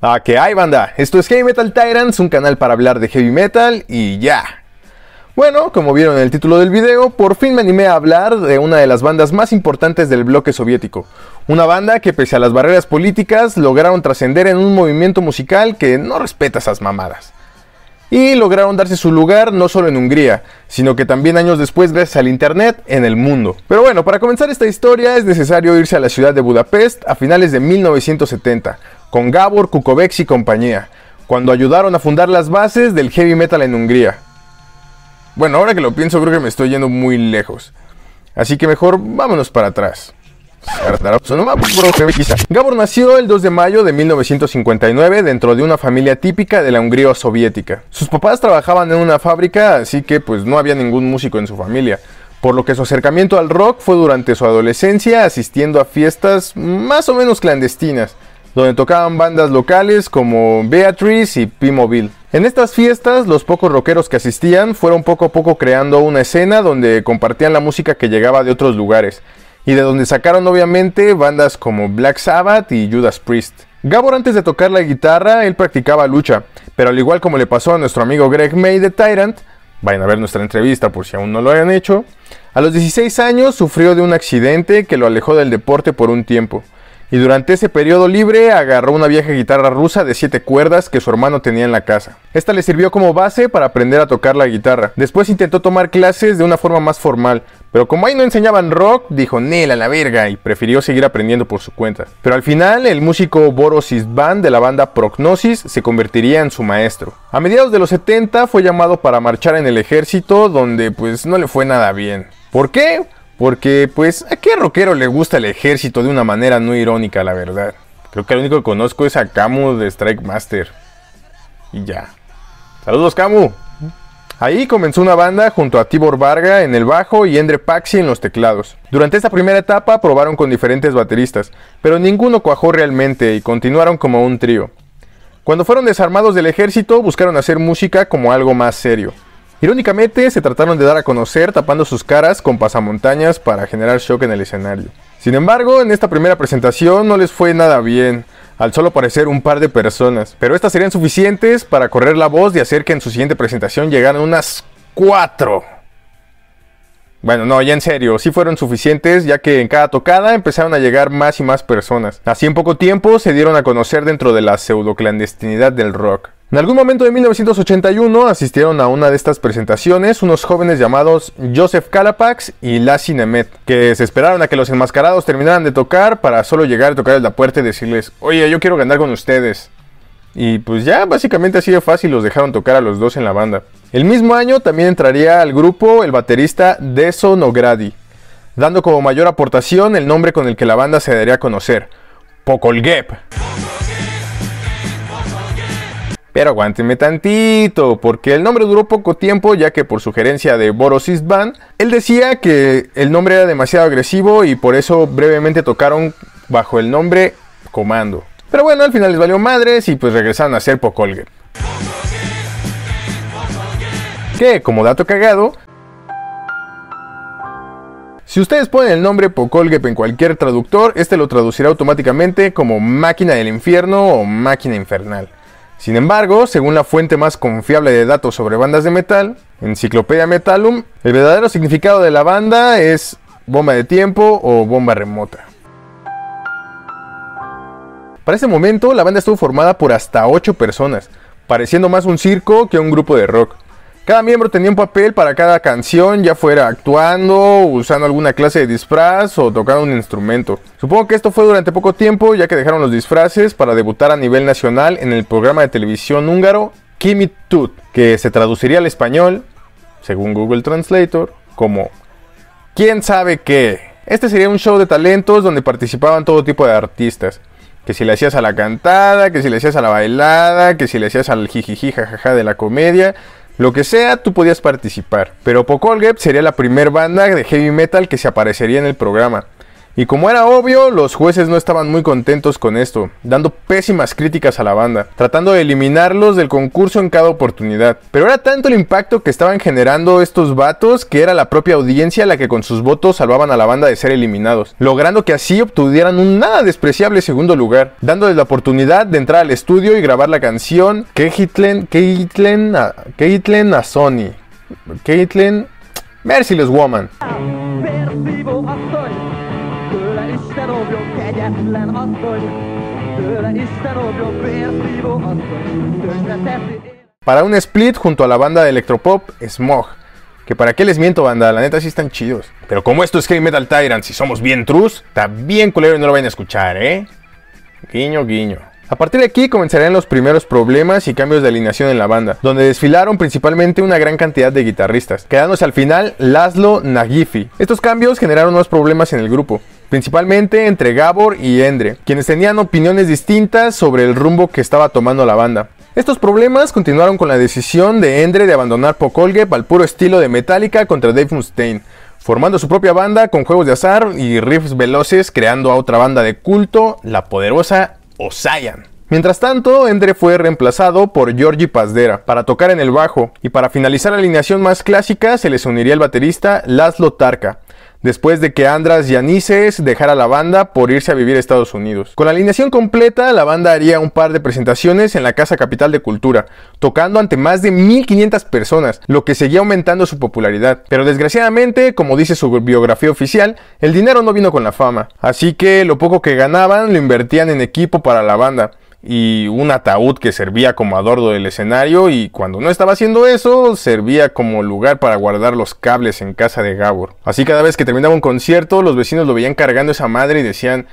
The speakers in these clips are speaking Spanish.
Ah, que hay banda, esto es Heavy Metal Tyrants, un canal para hablar de heavy metal y ya. Bueno, como vieron en el título del video, por fin me animé a hablar de una de las bandas más importantes del bloque soviético. Una banda que pese a las barreras políticas lograron trascender en un movimiento musical que no respeta esas mamadas. Y lograron darse su lugar no solo en Hungría, sino que también años después gracias al Internet en el mundo. Pero bueno, para comenzar esta historia es necesario irse a la ciudad de Budapest a finales de 1970 con Gabor Kukovecs y compañía, cuando ayudaron a fundar las bases del heavy metal en Hungría. Bueno, ahora que lo pienso creo que me estoy yendo muy lejos. Así que mejor vámonos para atrás. Gabor nació el 2 de mayo de 1959 dentro de una familia típica de la Hungría soviética. Sus papás trabajaban en una fábrica, así que pues no había ningún músico en su familia, por lo que su acercamiento al rock fue durante su adolescencia asistiendo a fiestas más o menos clandestinas donde tocaban bandas locales como Beatrice y P-Mobile. En estas fiestas, los pocos rockeros que asistían fueron poco a poco creando una escena donde compartían la música que llegaba de otros lugares, y de donde sacaron obviamente bandas como Black Sabbath y Judas Priest. Gabor antes de tocar la guitarra, él practicaba lucha, pero al igual como le pasó a nuestro amigo Greg May de Tyrant, vayan a ver nuestra entrevista por si aún no lo hayan hecho, a los 16 años sufrió de un accidente que lo alejó del deporte por un tiempo y durante ese periodo libre agarró una vieja guitarra rusa de 7 cuerdas que su hermano tenía en la casa. Esta le sirvió como base para aprender a tocar la guitarra. Después intentó tomar clases de una forma más formal, pero como ahí no enseñaban rock, dijo Nel a la verga y prefirió seguir aprendiendo por su cuenta. Pero al final, el músico Boros Isvan de la banda Prognosis se convertiría en su maestro. A mediados de los 70 fue llamado para marchar en el ejército, donde pues no le fue nada bien. ¿Por qué? Porque, pues, ¿a qué rockero le gusta el ejército de una manera no irónica, la verdad? Creo que lo único que conozco es a Camu de Strike Master. Y ya. Saludos, Camu. Ahí comenzó una banda junto a Tibor Varga en el bajo y Endre Paxi en los teclados. Durante esta primera etapa probaron con diferentes bateristas, pero ninguno cuajó realmente y continuaron como un trío. Cuando fueron desarmados del ejército buscaron hacer música como algo más serio. Irónicamente, se trataron de dar a conocer tapando sus caras con pasamontañas para generar shock en el escenario. Sin embargo, en esta primera presentación no les fue nada bien, al solo parecer un par de personas, pero estas serían suficientes para correr la voz y hacer que en su siguiente presentación llegaran unas cuatro. Bueno, no, ya en serio, sí fueron suficientes ya que en cada tocada empezaron a llegar más y más personas. Así en poco tiempo se dieron a conocer dentro de la pseudo-clandestinidad del rock. En algún momento de 1981 asistieron a una de estas presentaciones unos jóvenes llamados Joseph Calapax y Lassie Nemeth, que se esperaron a que los enmascarados terminaran de tocar para solo llegar a tocarles la puerta y decirles, oye, yo quiero ganar con ustedes. Y pues ya básicamente así de fácil los dejaron tocar a los dos en la banda. El mismo año también entraría al grupo el baterista Deso Nogradi, dando como mayor aportación el nombre con el que la banda se daría a conocer, Pocolgep. Pero aguántenme tantito, porque el nombre duró poco tiempo, ya que por sugerencia de Boros Istvan, él decía que el nombre era demasiado agresivo y por eso brevemente tocaron bajo el nombre Comando. Pero bueno, al final les valió madres y pues regresaron a ser Pokolgep. Que, como dato cagado, si ustedes ponen el nombre Po'kolgep en cualquier traductor, este lo traducirá automáticamente como máquina del infierno o máquina infernal. Sin embargo, según la fuente más confiable de datos sobre bandas de metal, Enciclopedia Metalum, el verdadero significado de la banda es bomba de tiempo o bomba remota. Para ese momento, la banda estuvo formada por hasta 8 personas, pareciendo más un circo que un grupo de rock. Cada miembro tenía un papel para cada canción, ya fuera actuando, usando alguna clase de disfraz o tocando un instrumento. Supongo que esto fue durante poco tiempo, ya que dejaron los disfraces para debutar a nivel nacional en el programa de televisión húngaro Kimi Tut, que se traduciría al español, según Google Translator, como ¿Quién sabe qué? Este sería un show de talentos donde participaban todo tipo de artistas. Que si le hacías a la cantada, que si le hacías a la bailada, que si le hacías al jijiji jajaja de la comedia, lo que sea, tú podías participar, pero Pocolgep sería la primer banda de heavy metal que se aparecería en el programa. Y como era obvio, los jueces no estaban muy contentos con esto, dando pésimas críticas a la banda, tratando de eliminarlos del concurso en cada oportunidad. Pero era tanto el impacto que estaban generando estos vatos que era la propia audiencia la que con sus votos salvaban a la banda de ser eliminados, logrando que así obtuvieran un nada despreciable segundo lugar, dándoles la oportunidad de entrar al estudio y grabar la canción que Hitlen, que Hitlen, que a Sony, Caitlyn Merciless Woman para un split junto a la banda de electropop Smog. Que para qué les miento, banda, la neta sí están chidos. Pero como esto es Heavy Metal Tyrant, si somos bien trus, está bien culero y no lo vayan a escuchar, ¿eh? Guiño, guiño. A partir de aquí comenzarán los primeros problemas y cambios de alineación en la banda, donde desfilaron principalmente una gran cantidad de guitarristas, quedándose al final Laszlo Nagifi. Estos cambios generaron más problemas en el grupo, principalmente entre Gabor y Endre, quienes tenían opiniones distintas sobre el rumbo que estaba tomando la banda. Estos problemas continuaron con la decisión de Endre de abandonar para al puro estilo de Metallica contra Dave Mustaine, formando su propia banda con juegos de azar y riffs veloces, creando a otra banda de culto, la poderosa Osayan. Mientras tanto, Endre fue reemplazado por Georgi Pazdera para tocar en el bajo, y para finalizar la alineación más clásica se les uniría el baterista Laszlo Tarka, después de que Andras Yanises dejara la banda por irse a vivir a Estados Unidos. Con la alineación completa, la banda haría un par de presentaciones en la Casa Capital de Cultura, tocando ante más de 1500 personas, lo que seguía aumentando su popularidad. Pero desgraciadamente, como dice su biografía oficial, el dinero no vino con la fama, así que lo poco que ganaban lo invertían en equipo para la banda y un ataúd que servía como adorno del escenario y cuando no estaba haciendo eso servía como lugar para guardar los cables en casa de Gabor. Así cada vez que terminaba un concierto los vecinos lo veían cargando esa madre y decían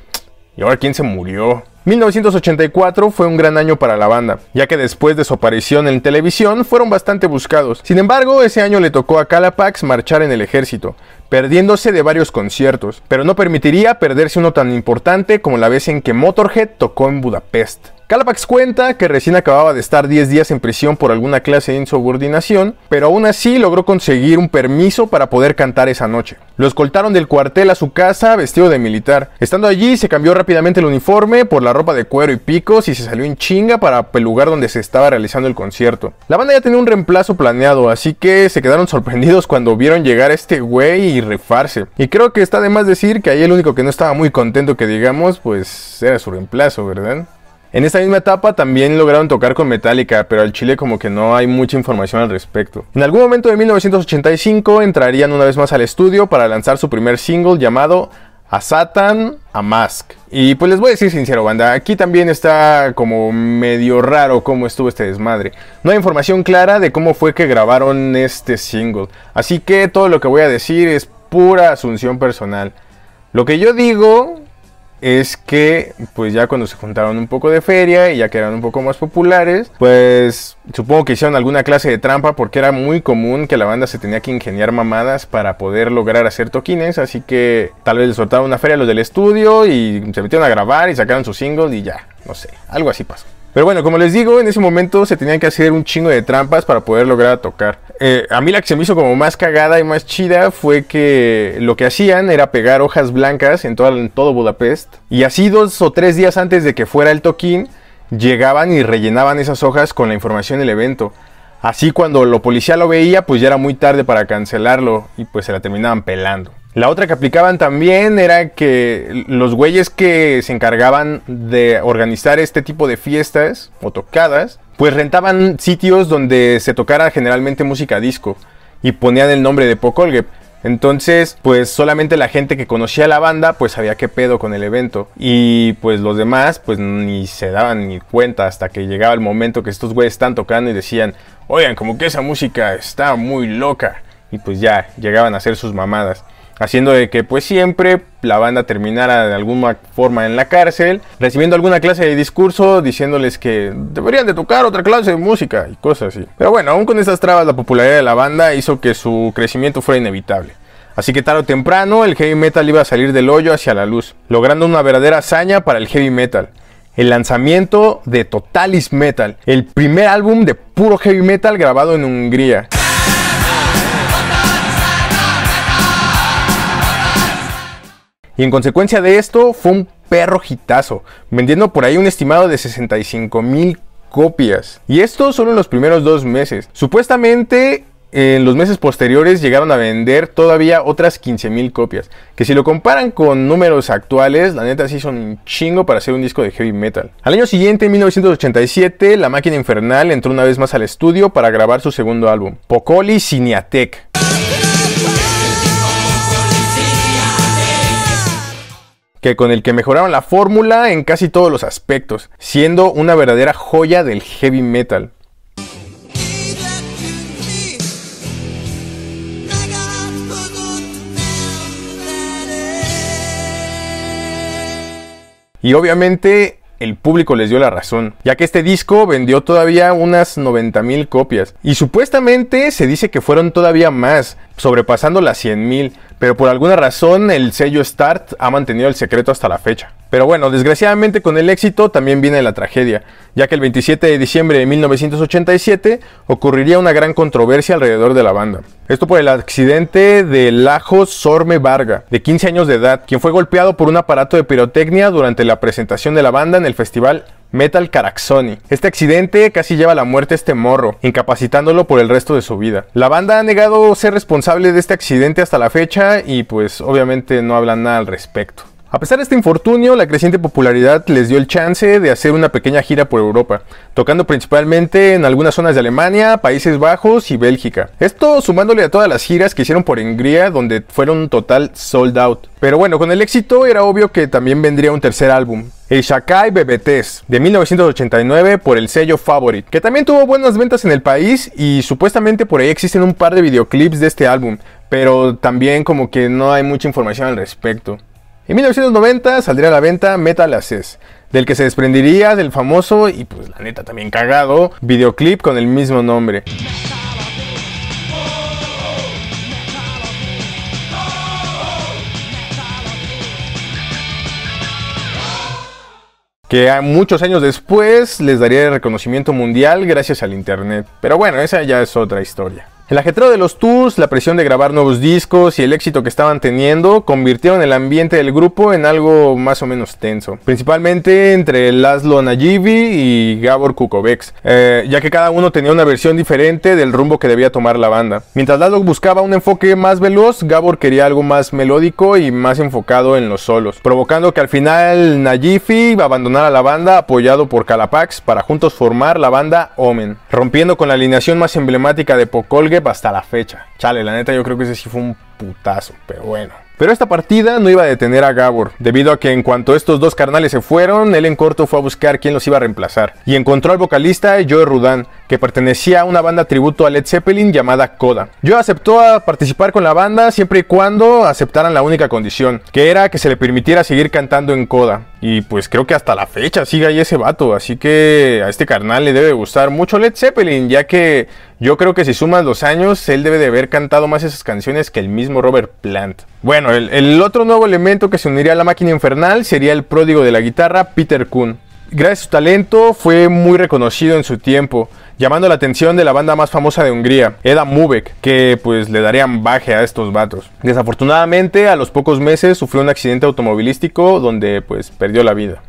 ¿y ahora quién se murió? 1984 fue un gran año para la banda, ya que después de su aparición en televisión fueron bastante buscados. Sin embargo, ese año le tocó a Calapax marchar en el ejército, perdiéndose de varios conciertos, pero no permitiría perderse uno tan importante como la vez en que Motorhead tocó en Budapest. Calapax cuenta que recién acababa de estar 10 días en prisión por alguna clase de insubordinación, pero aún así logró conseguir un permiso para poder cantar esa noche. Lo escoltaron del cuartel a su casa vestido de militar. Estando allí se cambió rápidamente el uniforme por la ropa de cuero y picos y se salió en chinga para el lugar donde se estaba realizando el concierto. La banda ya tenía un reemplazo planeado, así que se quedaron sorprendidos cuando vieron llegar a este güey y Y creo que está de más decir que ahí el único que no estaba muy contento que digamos, pues era su reemplazo, ¿verdad? En esta misma etapa también lograron tocar con Metallica, pero al Chile como que no hay mucha información al respecto. En algún momento de 1985 entrarían una vez más al estudio para lanzar su primer single llamado a Satan, a Mask. Y pues les voy a decir sincero, banda, aquí también está como medio raro cómo estuvo este desmadre. No hay información clara de cómo fue que grabaron este single, así que todo lo que voy a decir es pura asunción personal. Lo que yo digo es que pues ya cuando se juntaron un poco de feria y ya que eran un poco más populares, pues supongo que hicieron alguna clase de trampa porque era muy común que la banda se tenía que ingeniar mamadas para poder lograr hacer toquines, así que tal vez les soltaron una feria a los del estudio y se metieron a grabar y sacaron sus singles y ya, no sé, algo así pasó. Pero bueno, como les digo, en ese momento se tenían que hacer un chingo de trampas para poder lograr tocar. Eh, a mí la que se me hizo como más cagada y más chida fue que lo que hacían era pegar hojas blancas en, en todo Budapest. Y así dos o tres días antes de que fuera el toquín, llegaban y rellenaban esas hojas con la información del evento. Así cuando lo policía lo veía, pues ya era muy tarde para cancelarlo y pues se la terminaban pelando. La otra que aplicaban también era que los güeyes que se encargaban de organizar este tipo de fiestas o tocadas, pues rentaban sitios donde se tocara generalmente música disco y ponían el nombre de Pocolgep. Entonces, pues solamente la gente que conocía la banda, pues sabía qué pedo con el evento. Y pues los demás, pues ni se daban ni cuenta hasta que llegaba el momento que estos güeyes están tocando y decían, oigan, como que esa música está muy loca. Y pues ya, llegaban a hacer sus mamadas haciendo de que pues siempre la banda terminara de alguna forma en la cárcel, recibiendo alguna clase de discurso diciéndoles que deberían de tocar otra clase de música y cosas así. Pero bueno, aún con estas trabas la popularidad de la banda hizo que su crecimiento fuera inevitable. Así que tarde o temprano el heavy metal iba a salir del hoyo hacia la luz, logrando una verdadera hazaña para el heavy metal. El lanzamiento de Totalis Metal, el primer álbum de puro heavy metal grabado en Hungría. y en consecuencia de esto fue un perro hitazo, vendiendo por ahí un estimado de 65 mil copias. Y esto solo en los primeros dos meses. Supuestamente en los meses posteriores llegaron a vender todavía otras 15.000 copias. Que si lo comparan con números actuales, la neta sí son un chingo para hacer un disco de heavy metal. Al año siguiente, en 1987, La Máquina Infernal entró una vez más al estudio para grabar su segundo álbum, Pocoli Cineatec. que con el que mejoraron la fórmula en casi todos los aspectos, siendo una verdadera joya del heavy metal. Y obviamente el público les dio la razón, ya que este disco vendió todavía unas 90.000 copias. Y supuestamente se dice que fueron todavía más, sobrepasando las 100.000, pero por alguna razón el sello Start ha mantenido el secreto hasta la fecha. Pero bueno, desgraciadamente con el éxito también viene la tragedia, ya que el 27 de diciembre de 1987 ocurriría una gran controversia alrededor de la banda. Esto por el accidente de Lajo Sorme Varga, de 15 años de edad, quien fue golpeado por un aparato de pirotecnia durante la presentación de la banda en el festival Metal Caraxoni. Este accidente casi lleva a la muerte a este morro, incapacitándolo por el resto de su vida. La banda ha negado ser responsable de este accidente hasta la fecha y pues obviamente no hablan nada al respecto. A pesar de este infortunio, la creciente popularidad les dio el chance de hacer una pequeña gira por Europa, tocando principalmente en algunas zonas de Alemania, Países Bajos y Bélgica. Esto sumándole a todas las giras que hicieron por Hungría, donde fueron total sold out. Pero bueno, con el éxito era obvio que también vendría un tercer álbum, el Shakai Bebetes, de 1989 por el sello Favorite, que también tuvo buenas ventas en el país y supuestamente por ahí existen un par de videoclips de este álbum, pero también como que no hay mucha información al respecto. En 1990 saldría a la venta Metal del que se desprendiría del famoso y pues la neta también cagado videoclip con el mismo nombre. que muchos años después les daría el reconocimiento mundial gracias al Internet. Pero bueno, esa ya es otra historia. El ajetreo de los tours, la presión de grabar nuevos discos y el éxito que estaban teniendo convirtieron el ambiente del grupo en algo más o menos tenso, principalmente entre Laszlo Najibi y Gabor Kukovex, eh, ya que cada uno tenía una versión diferente del rumbo que debía tomar la banda. Mientras Laszlo buscaba un enfoque más veloz, Gabor quería algo más melódico y más enfocado en los solos, provocando que al final Najibi abandonara la banda apoyado por Calapax para juntos formar la banda Omen, rompiendo con la alineación más emblemática de Pokolga Basta hasta la fecha. Chale, la neta yo creo que ese sí fue un putazo, pero bueno. Pero esta partida no iba a detener a Gabor, debido a que en cuanto estos dos carnales se fueron, él en corto fue a buscar quién los iba a reemplazar. Y encontró al vocalista Joe Rudan, que pertenecía a una banda tributo a Led Zeppelin llamada Coda. Yo aceptó a participar con la banda siempre y cuando aceptaran la única condición, que era que se le permitiera seguir cantando en Coda. Y pues creo que hasta la fecha sigue ahí ese vato, así que a este carnal le debe gustar mucho Led Zeppelin, ya que yo creo que si sumas los años, él debe de haber cantado más esas canciones que el mismo Robert Plant. Bueno, el, el otro nuevo elemento que se uniría a la máquina infernal sería el pródigo de la guitarra, Peter Kuhn. Gracias a su talento fue muy reconocido en su tiempo, llamando la atención de la banda más famosa de Hungría, Eda Mubek, que pues le darían baje a estos vatos. Desafortunadamente, a los pocos meses sufrió un accidente automovilístico donde pues perdió la vida.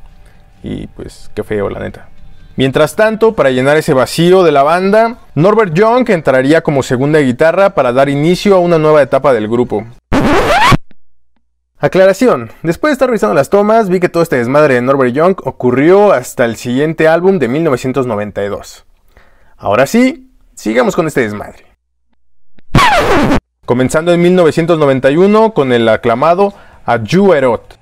Y pues qué feo, la neta. Mientras tanto, para llenar ese vacío de la banda, Norbert Young entraría como segunda guitarra para dar inicio a una nueva etapa del grupo. Aclaración, después de estar revisando las tomas, vi que todo este desmadre de Norbert Young ocurrió hasta el siguiente álbum de 1992. Ahora sí, sigamos con este desmadre. Comenzando en 1991 con el aclamado Adju Erot.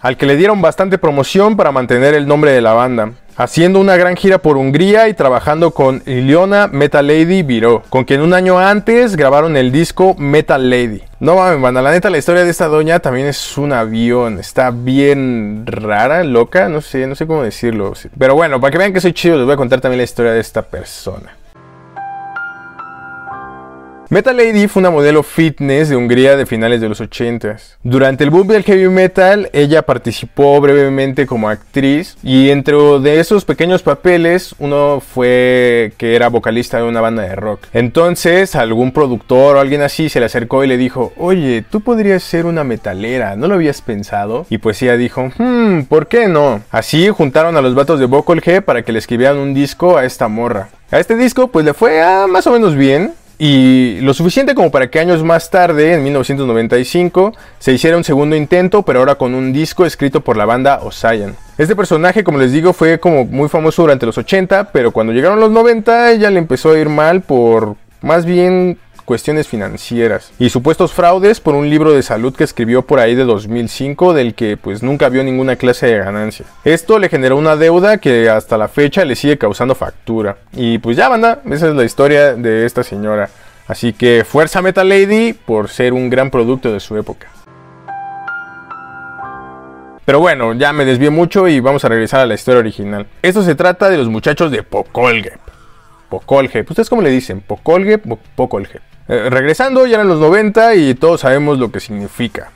Al que le dieron bastante promoción para mantener el nombre de la banda haciendo una gran gira por Hungría y trabajando con Iliona Metal Lady Viro, con quien un año antes grabaron el disco Metal Lady. No mames, banda, la neta la historia de esta doña también es un avión, está bien rara, loca, no sé, no sé cómo decirlo. Pero bueno, para que vean que soy chido, les voy a contar también la historia de esta persona. Metal Lady fue una modelo fitness de Hungría de finales de los 80 Durante el boom del heavy metal, ella participó brevemente como actriz y entre de esos pequeños papeles, uno fue que era vocalista de una banda de rock. Entonces, algún productor o alguien así se le acercó y le dijo, oye, tú podrías ser una metalera, ¿no lo habías pensado? Y pues ella dijo, hmm, ¿por qué no? Así juntaron a los vatos de Vocal G para que le escribieran un disco a esta morra. A este disco pues le fue ah, más o menos bien, y lo suficiente como para que años más tarde, en 1995, se hiciera un segundo intento, pero ahora con un disco escrito por la banda Osayan. Este personaje, como les digo, fue como muy famoso durante los 80, pero cuando llegaron los 90 ya le empezó a ir mal por más bien cuestiones financieras y supuestos fraudes por un libro de salud que escribió por ahí de 2005 del que pues nunca vio ninguna clase de ganancia. Esto le generó una deuda que hasta la fecha le sigue causando factura. Y pues ya banda, esa es la historia de esta señora. Así que fuerza Metal Lady por ser un gran producto de su época. Pero bueno, ya me desvié mucho y vamos a regresar a la historia original. Esto se trata de los muchachos de Pop Colgate. Pocolge. Pues, ¿Ustedes cómo le dicen? Pocolge, Pocolge. Eh, regresando, ya eran los 90 y todos sabemos lo que significa.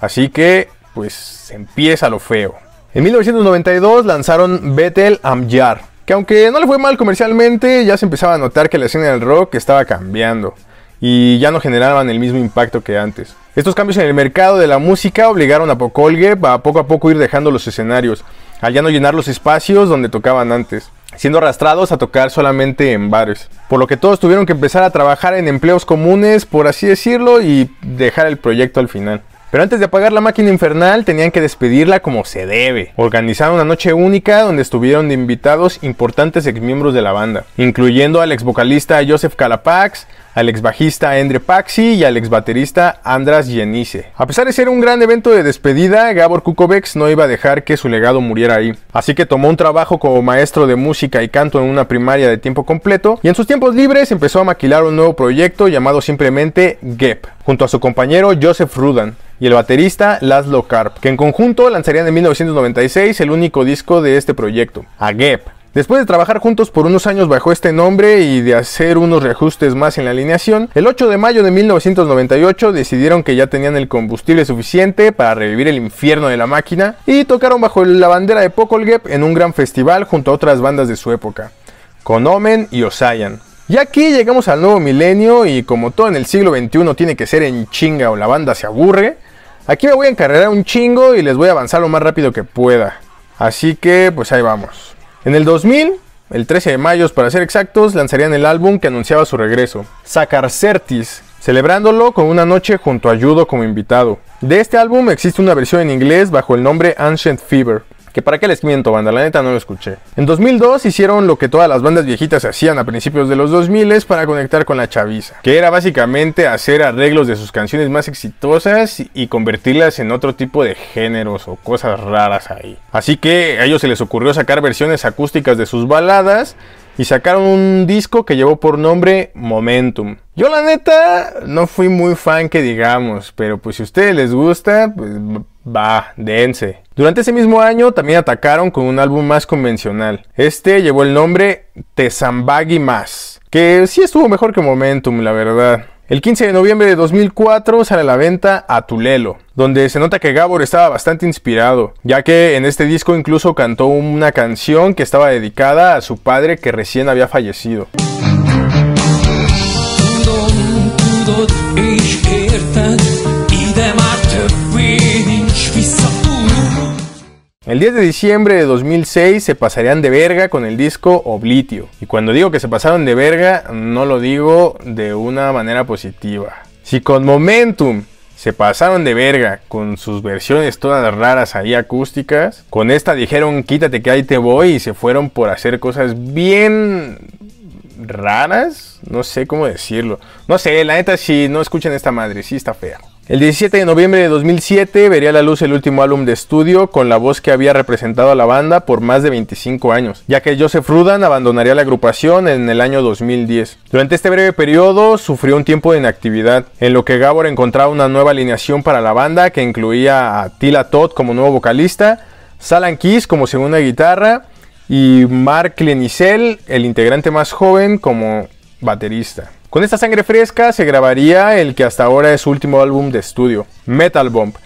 Así que, pues, empieza lo feo. En 1992 lanzaron Betel Amjar, que aunque no le fue mal comercialmente, ya se empezaba a notar que la escena del rock estaba cambiando y ya no generaban el mismo impacto que antes. Estos cambios en el mercado de la música obligaron a Pocolge a poco a poco ir dejando los escenarios, al ya no llenar los espacios donde tocaban antes siendo arrastrados a tocar solamente en bares. Por lo que todos tuvieron que empezar a trabajar en empleos comunes, por así decirlo, y dejar el proyecto al final. Pero antes de apagar la máquina infernal tenían que despedirla como se debe. Organizaron una noche única donde estuvieron invitados importantes exmiembros de la banda, incluyendo al ex vocalista Joseph Calapax, al ex bajista Endre Paxi y al ex baterista Andras Jenice. A pesar de ser un gran evento de despedida, Gabor Kukovex no iba a dejar que su legado muriera ahí, así que tomó un trabajo como maestro de música y canto en una primaria de tiempo completo y en sus tiempos libres empezó a maquilar un nuevo proyecto llamado simplemente GEP, junto a su compañero Joseph Rudan y el baterista Laszlo Karp, que en conjunto lanzarían en 1996 el único disco de este proyecto, A GEP Después de trabajar juntos por unos años bajo este nombre y de hacer unos reajustes más en la alineación, el 8 de mayo de 1998 decidieron que ya tenían el combustible suficiente para revivir el infierno de la máquina y tocaron bajo la bandera de Pokolgep en un gran festival junto a otras bandas de su época, con Omen y Osayan. Y aquí llegamos al nuevo milenio y como todo en el siglo XXI tiene que ser en chinga o la banda se aburre, aquí me voy a encargar un chingo y les voy a avanzar lo más rápido que pueda. Así que pues ahí vamos. En el 2000, el 13 de mayo para ser exactos, lanzarían el álbum que anunciaba su regreso, Sacar Certis, celebrándolo con una noche junto a Yudo como invitado. De este álbum existe una versión en inglés bajo el nombre Ancient Fever. Que para qué les miento, banda, la neta no lo escuché. En 2002 hicieron lo que todas las bandas viejitas hacían a principios de los 2000 para conectar con la chaviza, que era básicamente hacer arreglos de sus canciones más exitosas y convertirlas en otro tipo de géneros o cosas raras ahí. Así que a ellos se les ocurrió sacar versiones acústicas de sus baladas y sacaron un disco que llevó por nombre Momentum. Yo la neta no fui muy fan que digamos, pero pues si a ustedes les gusta, pues Va, dense. Durante ese mismo año también atacaron con un álbum más convencional. Este llevó el nombre Tezambagi Más, que sí estuvo mejor que Momentum, la verdad. El 15 de noviembre de 2004 sale a la venta a Tulelo, donde se nota que Gabor estaba bastante inspirado, ya que en este disco incluso cantó una canción que estaba dedicada a su padre que recién había fallecido. El 10 de diciembre de 2006 se pasarían de verga con el disco Oblitio. Y cuando digo que se pasaron de verga, no lo digo de una manera positiva. Si con Momentum se pasaron de verga con sus versiones todas raras ahí acústicas, con esta dijeron quítate que ahí te voy y se fueron por hacer cosas bien raras, no sé cómo decirlo. No sé, la neta si no escuchan esta madre, sí está fea. El 17 de noviembre de 2007 vería a la luz el último álbum de estudio con la voz que había representado a la banda por más de 25 años, ya que Joseph Rudan abandonaría la agrupación en el año 2010. Durante este breve periodo sufrió un tiempo de inactividad, en lo que Gabor encontraba una nueva alineación para la banda que incluía a Tila Todd como nuevo vocalista, Salan Kiss como segunda guitarra y Mark Lenicel, el integrante más joven, como baterista. Con esta sangre fresca se grabaría el que hasta ahora es su último álbum de estudio, Metal Bomb,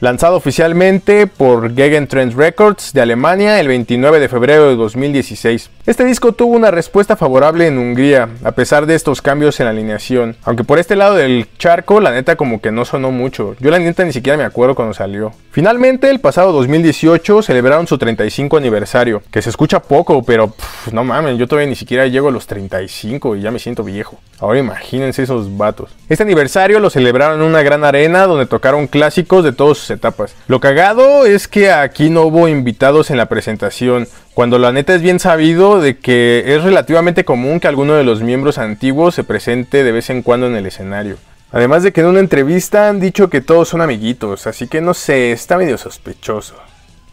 lanzado oficialmente por Gegentrend Records de Alemania el 29 de febrero de 2016. Este disco tuvo una respuesta favorable en Hungría, a pesar de estos cambios en la alineación, aunque por este lado del charco la neta como que no sonó mucho, yo la neta ni siquiera me acuerdo cuando salió. Finalmente, el pasado 2018 celebraron su 35 aniversario, que se escucha poco, pero no mames, yo todavía ni siquiera llego a los 35 y ya me siento viejo. Ahora imagínense esos vatos. Este aniversario lo celebraron en una gran arena donde tocaron clásicos de todas sus etapas. Lo cagado es que aquí no hubo invitados en la presentación, cuando la neta es bien sabido de que es relativamente común que alguno de los miembros antiguos se presente de vez en cuando en el escenario. Además de que en una entrevista han dicho que todos son amiguitos, así que no sé, está medio sospechoso.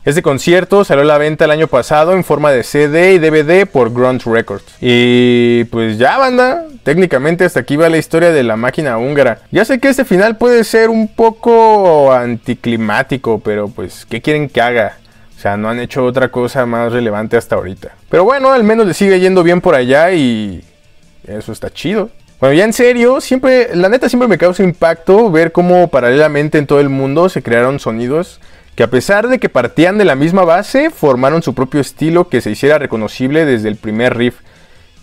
Este concierto salió a la venta el año pasado en forma de CD y DVD por Grunt Records. Y pues ya banda, técnicamente hasta aquí va la historia de la máquina húngara. Ya sé que este final puede ser un poco anticlimático, pero pues ¿qué quieren que haga? O sea, no han hecho otra cosa más relevante hasta ahorita. Pero bueno, al menos le sigue yendo bien por allá y eso está chido. Bueno, ya en serio, siempre, la neta siempre me causa impacto ver cómo paralelamente en todo el mundo se crearon sonidos que a pesar de que partían de la misma base, formaron su propio estilo que se hiciera reconocible desde el primer riff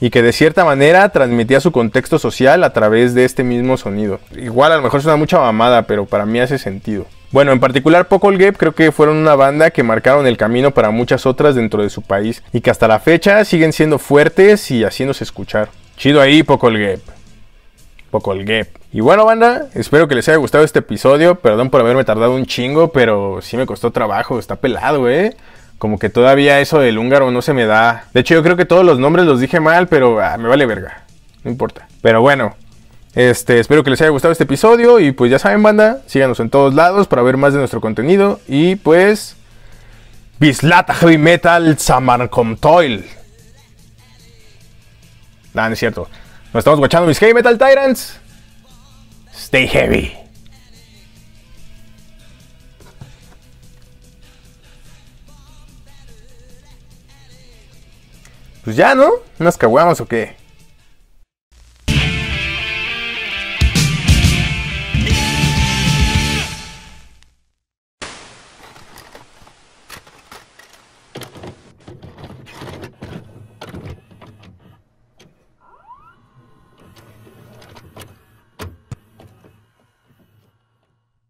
y que de cierta manera transmitía su contexto social a través de este mismo sonido. Igual a lo mejor suena mucha mamada, pero para mí hace sentido. Bueno, en particular Poco Gap creo que fueron una banda que marcaron el camino para muchas otras dentro de su país y que hasta la fecha siguen siendo fuertes y haciéndose escuchar. Chido ahí Poco Gap poco el gap. Y bueno, banda, espero que les haya gustado este episodio. Perdón por haberme tardado un chingo, pero sí me costó trabajo, está pelado, eh. Como que todavía eso del húngaro no se me da. De hecho, yo creo que todos los nombres los dije mal, pero ah, me vale verga. No importa. Pero bueno, este, espero que les haya gustado este episodio. Y pues ya saben, banda, síganos en todos lados para ver más de nuestro contenido. Y pues. Bislata Heavy Metal Toil toil no es cierto. Nos estamos guachando mis Heavy Metal Tyrants. Stay heavy. Pues ya, ¿no? nos caguamos o qué?